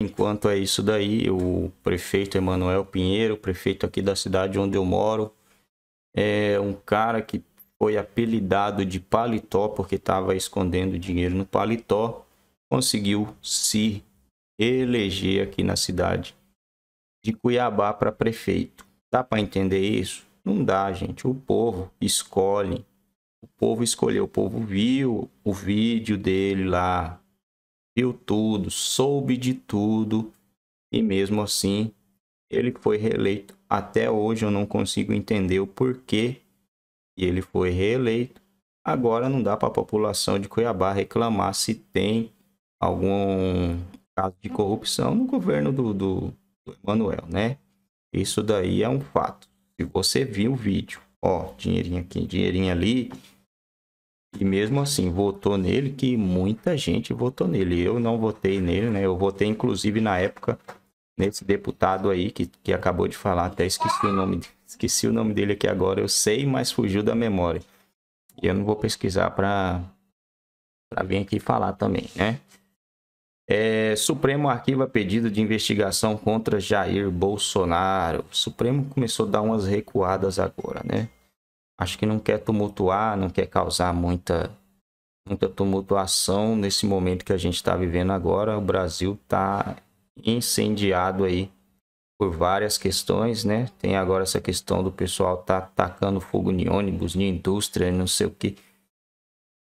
Enquanto é isso daí, o prefeito Emanuel Pinheiro, prefeito aqui da cidade onde eu moro, é um cara que foi apelidado de paletó porque estava escondendo dinheiro no paletó, conseguiu se eleger aqui na cidade de Cuiabá para prefeito. Dá para entender isso? Não dá, gente. O povo escolhe. O povo escolheu, o povo viu o vídeo dele lá viu tudo, soube de tudo e mesmo assim ele foi reeleito. Até hoje eu não consigo entender o porquê e ele foi reeleito. Agora não dá para a população de Cuiabá reclamar se tem algum caso de corrupção no governo do, do, do Emanuel, né? Isso daí é um fato. Se você viu o vídeo, ó, dinheirinho aqui, dinheirinho ali, e mesmo assim, votou nele, que muita gente votou nele. Eu não votei nele, né? Eu votei, inclusive, na época, nesse deputado aí que, que acabou de falar, até esqueci o nome esqueci o nome dele aqui agora, eu sei, mas fugiu da memória. E eu não vou pesquisar para para vir aqui falar também, né? É, Supremo arquiva pedido de investigação contra Jair Bolsonaro. O Supremo começou a dar umas recuadas agora, né? acho que não quer tumultuar, não quer causar muita, muita tumultuação nesse momento que a gente está vivendo agora. O Brasil está incendiado aí por várias questões, né? Tem agora essa questão do pessoal tá atacando fogo em ônibus, em indústria, não sei o que.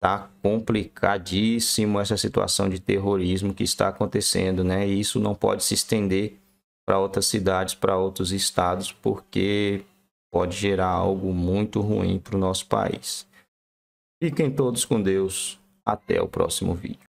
Tá complicadíssimo essa situação de terrorismo que está acontecendo, né? E isso não pode se estender para outras cidades, para outros estados, porque pode gerar algo muito ruim para o nosso país. Fiquem todos com Deus. Até o próximo vídeo.